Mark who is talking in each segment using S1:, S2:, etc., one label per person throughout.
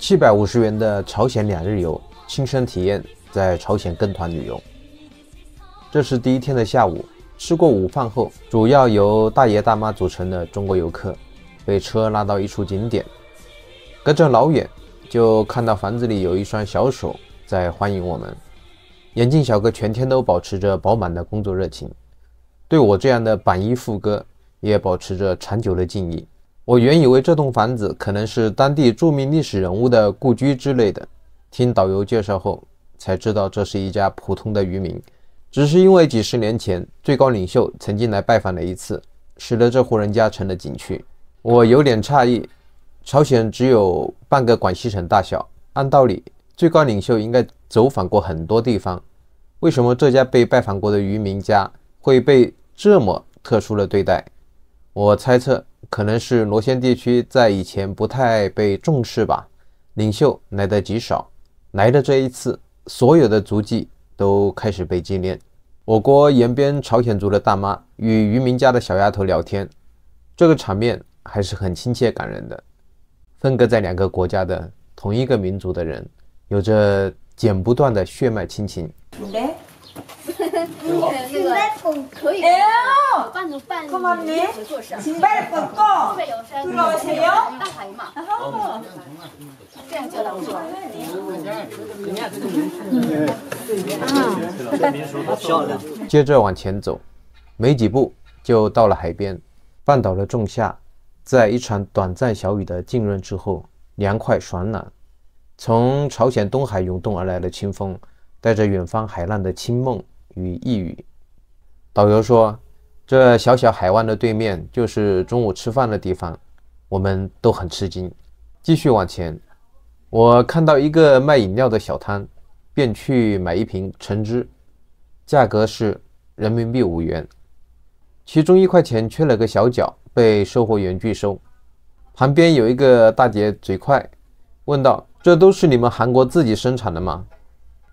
S1: 七百五十元的朝鲜两日游，亲身体验在朝鲜跟团旅游。这是第一天的下午，吃过午饭后，主要由大爷大妈组成的中国游客，被车拉到一处景点。隔着老远，就看到房子里有一双小手在欢迎我们。眼镜小哥全天都保持着饱满的工作热情，对我这样的板衣富哥，也保持着长久的敬意。我原以为这栋房子可能是当地著名历史人物的故居之类的，听导游介绍后才知道，这是一家普通的渔民，只是因为几十年前最高领袖曾经来拜访了一次，使得这户人家成了景区。我有点诧异，朝鲜只有半个广西省大小，按道理最高领袖应该走访过很多地方，为什么这家被拜访过的渔民家会被这么特殊的对待？我猜测。可能是罗先地区在以前不太被重视吧，领袖来的极少，来的这一次，所有的足迹都开始被纪念。我国延边朝鲜族的大妈与渔民家的小丫头聊天，这个场面还是很亲切感人的。分隔在两个国家的同一个民族的人，有着剪不断的血脉亲情。可以，接着往前走，没几步就到了海边。半岛的仲夏，在一场短暂小雨的浸润之后，凉快爽朗。从朝鲜东海涌动而来的清风，带着远方海浪的清梦。与一语，导游说：“这小小海湾的对面就是中午吃饭的地方。”我们都很吃惊。继续往前，我看到一个卖饮料的小摊，便去买一瓶橙汁，价格是人民币五元。其中一块钱缺了个小角，被售货员拒收。旁边有一个大姐嘴快，问道：“这都是你们韩国自己生产的吗？”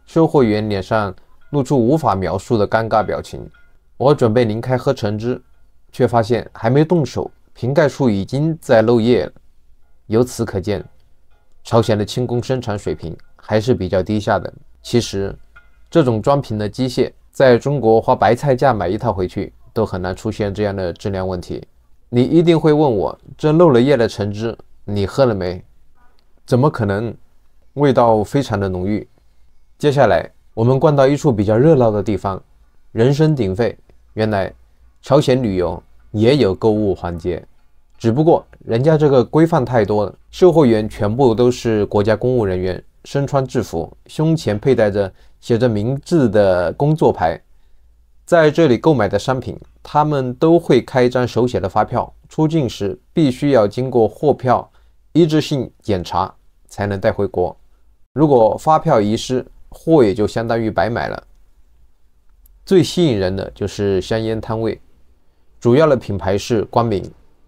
S1: 售货员脸上。露出无法描述的尴尬表情。我准备拧开喝橙汁，却发现还没动手，瓶盖处已经在漏液了。由此可见，朝鲜的轻工生产水平还是比较低下的。其实，这种装瓶的机械，在中国花白菜价买一套回去，都很难出现这样的质量问题。你一定会问我，这漏了液的橙汁你喝了没？怎么可能？味道非常的浓郁。接下来。我们逛到一处比较热闹的地方，人声鼎沸。原来朝鲜旅游也有购物环节，只不过人家这个规范太多了。售货员全部都是国家公务人员，身穿制服，胸前佩戴着写着名字的工作牌。在这里购买的商品，他们都会开一张手写的发票。出境时必须要经过货票一致性检查，才能带回国。如果发票遗失，货也就相当于白买了。最吸引人的就是香烟摊位，主要的品牌是光明，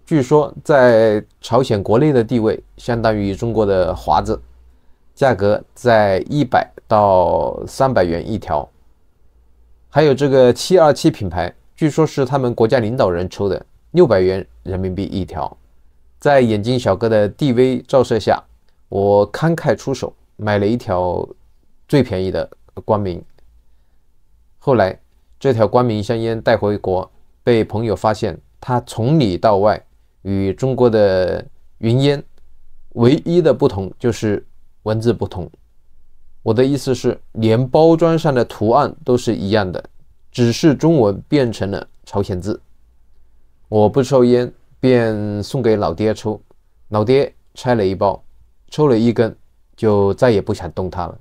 S1: 据说在朝鲜国内的地位相当于中国的华子，价格在一百到三百元一条。还有这个七二七品牌，据说是他们国家领导人抽的，六百元人民币一条。在眼镜小哥的 D V 照射下，我慷慨出手，买了一条。最便宜的光明。后来，这条光明香烟带回国，被朋友发现，它从里到外与中国的云烟唯一的不同就是文字不同。我的意思是，连包装上的图案都是一样的，只是中文变成了朝鲜字。我不抽烟，便送给老爹抽。老爹拆了一包，抽了一根，就再也不想动它了。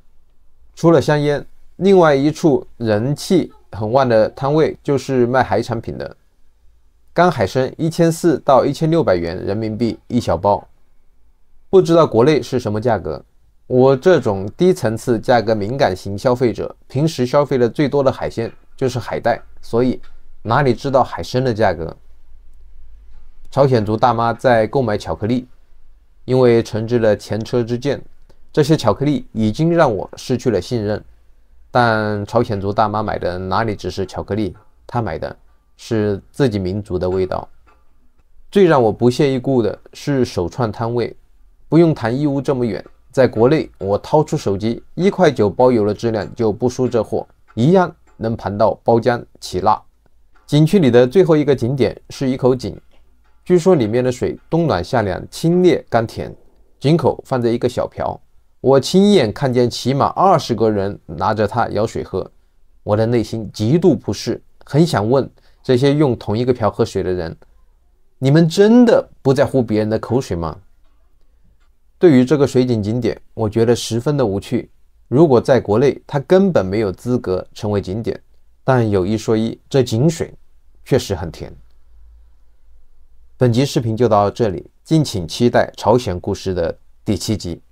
S1: 除了香烟，另外一处人气很旺的摊位就是卖海产品的，干海参一千四到一千六百元人民币一小包，不知道国内是什么价格。我这种低层次价格敏感型消费者，平时消费的最多的海鲜就是海带，所以哪里知道海参的价格。朝鲜族大妈在购买巧克力，因为承知了前车之鉴。这些巧克力已经让我失去了信任，但朝鲜族大妈买的哪里只是巧克力？她买的是自己民族的味道。最让我不屑一顾的是手串摊位，不用谈义乌这么远，在国内，我掏出手机，一块九包邮的质量就不输这货，一样能盘到包浆起蜡。景区里的最后一个景点是一口井，据说里面的水冬暖夏凉，清冽甘甜。井口放着一个小瓢。我亲眼看见起码二十个人拿着它舀水喝，我的内心极度不适，很想问这些用同一个瓢喝水的人：你们真的不在乎别人的口水吗？对于这个水井景点，我觉得十分的无趣。如果在国内，它根本没有资格成为景点。但有一说一，这井水确实很甜。本集视频就到这里，敬请期待《朝鲜故事》的第七集。